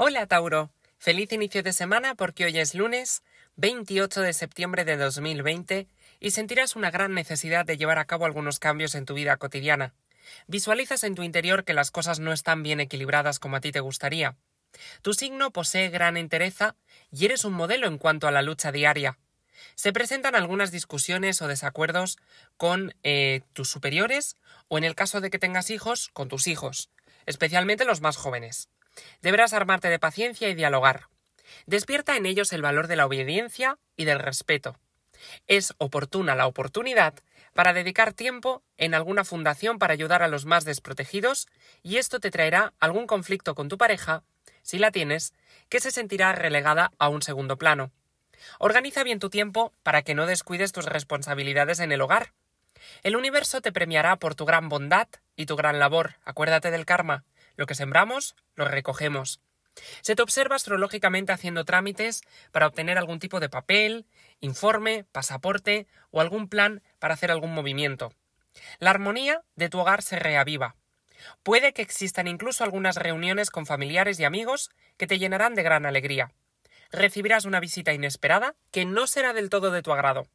Hola Tauro, feliz inicio de semana porque hoy es lunes 28 de septiembre de 2020 y sentirás una gran necesidad de llevar a cabo algunos cambios en tu vida cotidiana. Visualizas en tu interior que las cosas no están bien equilibradas como a ti te gustaría. Tu signo posee gran entereza y eres un modelo en cuanto a la lucha diaria. Se presentan algunas discusiones o desacuerdos con eh, tus superiores o en el caso de que tengas hijos, con tus hijos, especialmente los más jóvenes. Deberás armarte de paciencia y dialogar. Despierta en ellos el valor de la obediencia y del respeto. Es oportuna la oportunidad para dedicar tiempo en alguna fundación para ayudar a los más desprotegidos y esto te traerá algún conflicto con tu pareja, si la tienes, que se sentirá relegada a un segundo plano. Organiza bien tu tiempo para que no descuides tus responsabilidades en el hogar. El universo te premiará por tu gran bondad y tu gran labor. Acuérdate del karma. Lo que sembramos, lo recogemos. Se te observa astrológicamente haciendo trámites para obtener algún tipo de papel, informe, pasaporte o algún plan para hacer algún movimiento. La armonía de tu hogar se reaviva. Puede que existan incluso algunas reuniones con familiares y amigos que te llenarán de gran alegría. Recibirás una visita inesperada que no será del todo de tu agrado.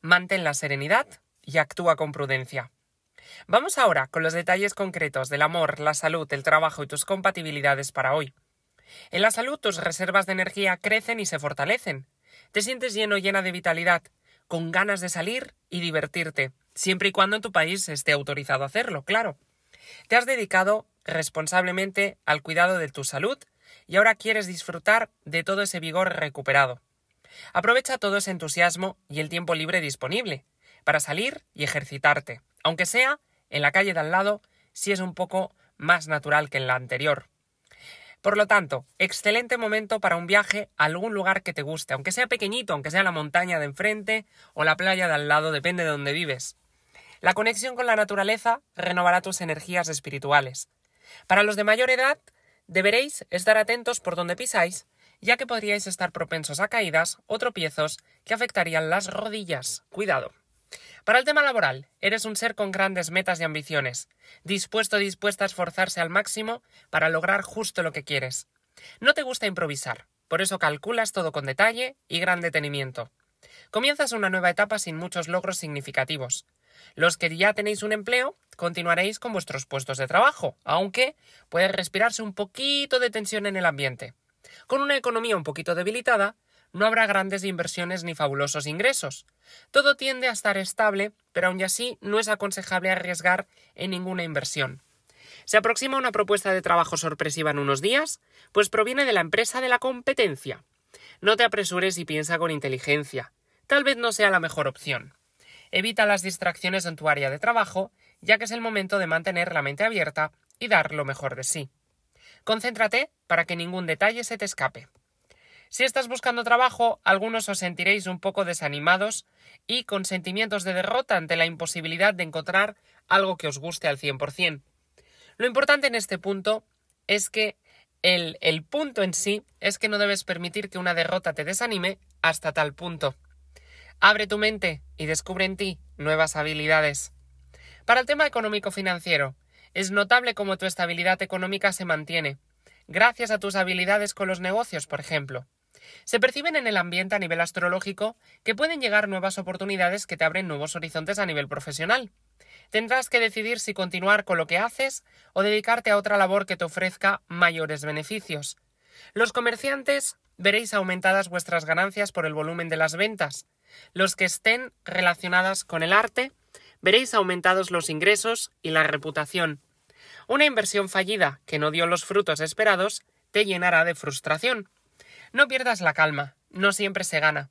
Mantén la serenidad y actúa con prudencia. Vamos ahora con los detalles concretos del amor, la salud, el trabajo y tus compatibilidades para hoy. En la salud tus reservas de energía crecen y se fortalecen. Te sientes lleno llena de vitalidad, con ganas de salir y divertirte, siempre y cuando en tu país esté autorizado a hacerlo, claro. Te has dedicado responsablemente al cuidado de tu salud y ahora quieres disfrutar de todo ese vigor recuperado. Aprovecha todo ese entusiasmo y el tiempo libre disponible para salir y ejercitarte. Aunque sea en la calle de al lado, sí es un poco más natural que en la anterior. Por lo tanto, excelente momento para un viaje a algún lugar que te guste, aunque sea pequeñito, aunque sea la montaña de enfrente o la playa de al lado, depende de dónde vives. La conexión con la naturaleza renovará tus energías espirituales. Para los de mayor edad, deberéis estar atentos por donde pisáis, ya que podríais estar propensos a caídas o tropiezos que afectarían las rodillas. Cuidado. Para el tema laboral, eres un ser con grandes metas y ambiciones, dispuesto dispuesta a esforzarse al máximo para lograr justo lo que quieres. No te gusta improvisar, por eso calculas todo con detalle y gran detenimiento. Comienzas una nueva etapa sin muchos logros significativos. Los que ya tenéis un empleo, continuaréis con vuestros puestos de trabajo, aunque puede respirarse un poquito de tensión en el ambiente. Con una economía un poquito debilitada, no habrá grandes inversiones ni fabulosos ingresos. Todo tiende a estar estable, pero aun así no es aconsejable arriesgar en ninguna inversión. ¿Se aproxima una propuesta de trabajo sorpresiva en unos días? Pues proviene de la empresa de la competencia. No te apresures y piensa con inteligencia. Tal vez no sea la mejor opción. Evita las distracciones en tu área de trabajo, ya que es el momento de mantener la mente abierta y dar lo mejor de sí. Concéntrate para que ningún detalle se te escape. Si estás buscando trabajo, algunos os sentiréis un poco desanimados y con sentimientos de derrota ante la imposibilidad de encontrar algo que os guste al 100%. Lo importante en este punto es que el, el punto en sí es que no debes permitir que una derrota te desanime hasta tal punto. Abre tu mente y descubre en ti nuevas habilidades. Para el tema económico-financiero, es notable cómo tu estabilidad económica se mantiene, gracias a tus habilidades con los negocios, por ejemplo. Se perciben en el ambiente a nivel astrológico que pueden llegar nuevas oportunidades que te abren nuevos horizontes a nivel profesional. Tendrás que decidir si continuar con lo que haces o dedicarte a otra labor que te ofrezca mayores beneficios. Los comerciantes veréis aumentadas vuestras ganancias por el volumen de las ventas. Los que estén relacionadas con el arte veréis aumentados los ingresos y la reputación. Una inversión fallida que no dio los frutos esperados te llenará de frustración. No pierdas la calma, no siempre se gana.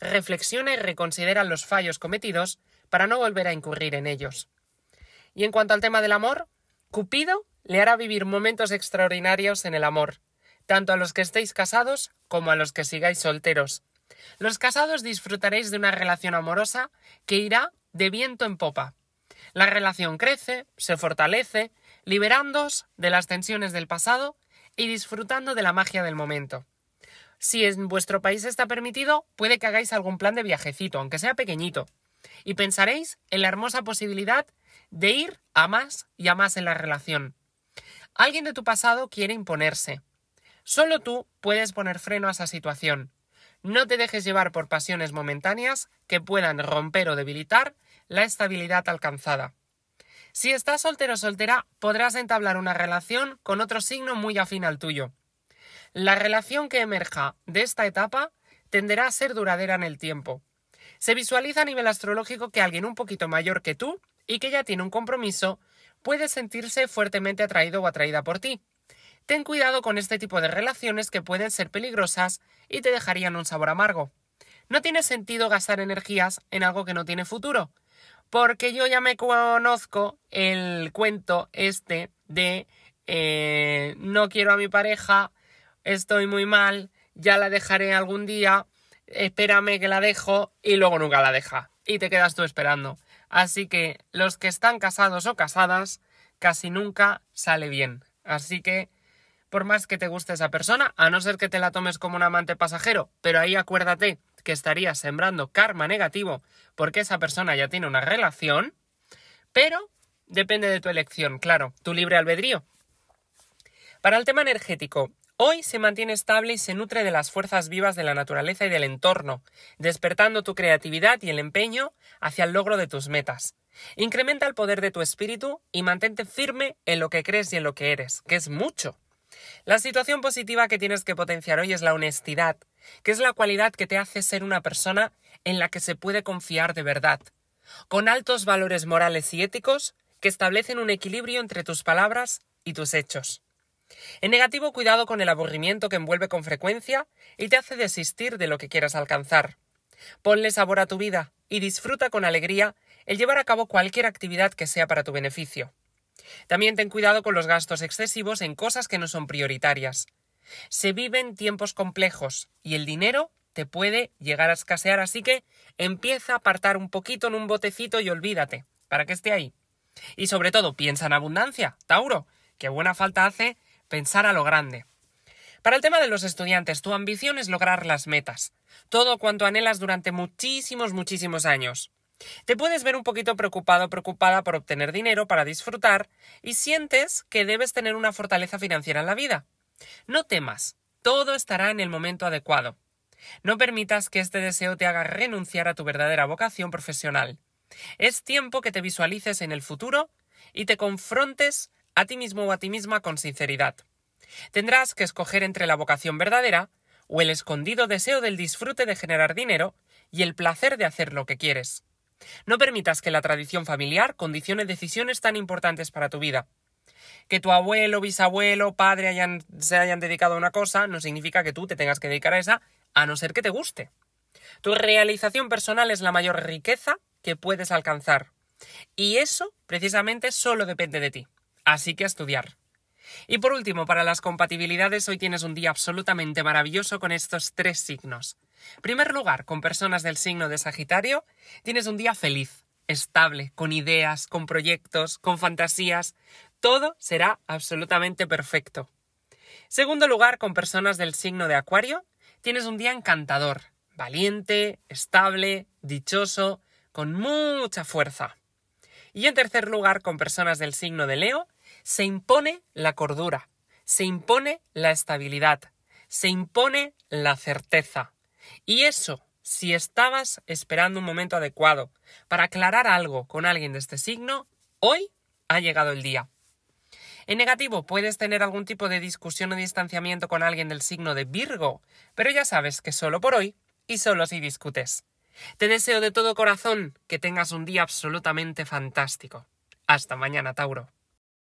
Reflexiona y reconsidera los fallos cometidos para no volver a incurrir en ellos. Y en cuanto al tema del amor, Cupido le hará vivir momentos extraordinarios en el amor, tanto a los que estéis casados como a los que sigáis solteros. Los casados disfrutaréis de una relación amorosa que irá de viento en popa. La relación crece, se fortalece, liberándoos de las tensiones del pasado y disfrutando de la magia del momento. Si en vuestro país está permitido, puede que hagáis algún plan de viajecito, aunque sea pequeñito. Y pensaréis en la hermosa posibilidad de ir a más y a más en la relación. Alguien de tu pasado quiere imponerse. Solo tú puedes poner freno a esa situación. No te dejes llevar por pasiones momentáneas que puedan romper o debilitar la estabilidad alcanzada. Si estás soltero o soltera, podrás entablar una relación con otro signo muy afín al tuyo. La relación que emerja de esta etapa tenderá a ser duradera en el tiempo. Se visualiza a nivel astrológico que alguien un poquito mayor que tú y que ya tiene un compromiso puede sentirse fuertemente atraído o atraída por ti. Ten cuidado con este tipo de relaciones que pueden ser peligrosas y te dejarían un sabor amargo. No tiene sentido gastar energías en algo que no tiene futuro, porque yo ya me conozco el cuento este de eh, no quiero a mi pareja estoy muy mal, ya la dejaré algún día, espérame que la dejo y luego nunca la deja. Y te quedas tú esperando. Así que los que están casados o casadas, casi nunca sale bien. Así que, por más que te guste esa persona, a no ser que te la tomes como un amante pasajero, pero ahí acuérdate que estarías sembrando karma negativo porque esa persona ya tiene una relación, pero depende de tu elección, claro, tu libre albedrío. Para el tema energético, Hoy se mantiene estable y se nutre de las fuerzas vivas de la naturaleza y del entorno, despertando tu creatividad y el empeño hacia el logro de tus metas. Incrementa el poder de tu espíritu y mantente firme en lo que crees y en lo que eres, que es mucho. La situación positiva que tienes que potenciar hoy es la honestidad, que es la cualidad que te hace ser una persona en la que se puede confiar de verdad, con altos valores morales y éticos que establecen un equilibrio entre tus palabras y tus hechos. En negativo, cuidado con el aburrimiento que envuelve con frecuencia y te hace desistir de lo que quieras alcanzar. Ponle sabor a tu vida y disfruta con alegría el llevar a cabo cualquier actividad que sea para tu beneficio. También ten cuidado con los gastos excesivos en cosas que no son prioritarias. Se viven tiempos complejos y el dinero te puede llegar a escasear, así que empieza a apartar un poquito en un botecito y olvídate, para que esté ahí. Y sobre todo, piensa en abundancia, Tauro, que buena falta hace pensar a lo grande. Para el tema de los estudiantes, tu ambición es lograr las metas, todo cuanto anhelas durante muchísimos, muchísimos años. Te puedes ver un poquito preocupado, preocupada por obtener dinero para disfrutar y sientes que debes tener una fortaleza financiera en la vida. No temas, todo estará en el momento adecuado. No permitas que este deseo te haga renunciar a tu verdadera vocación profesional. Es tiempo que te visualices en el futuro y te confrontes a ti mismo o a ti misma con sinceridad. Tendrás que escoger entre la vocación verdadera o el escondido deseo del disfrute de generar dinero y el placer de hacer lo que quieres. No permitas que la tradición familiar condicione decisiones tan importantes para tu vida. Que tu abuelo, bisabuelo, padre se hayan dedicado a una cosa no significa que tú te tengas que dedicar a esa, a no ser que te guste. Tu realización personal es la mayor riqueza que puedes alcanzar. Y eso, precisamente, solo depende de ti. Así que a estudiar. Y por último, para las compatibilidades, hoy tienes un día absolutamente maravilloso con estos tres signos. primer lugar, con personas del signo de Sagitario, tienes un día feliz, estable, con ideas, con proyectos, con fantasías. Todo será absolutamente perfecto. Segundo lugar, con personas del signo de Acuario, tienes un día encantador, valiente, estable, dichoso, con mucha fuerza. Y en tercer lugar, con personas del signo de Leo, se impone la cordura, se impone la estabilidad, se impone la certeza. Y eso, si estabas esperando un momento adecuado para aclarar algo con alguien de este signo, hoy ha llegado el día. En negativo, puedes tener algún tipo de discusión o distanciamiento con alguien del signo de Virgo, pero ya sabes que solo por hoy y solo si discutes. Te deseo de todo corazón que tengas un día absolutamente fantástico. Hasta mañana, Tauro.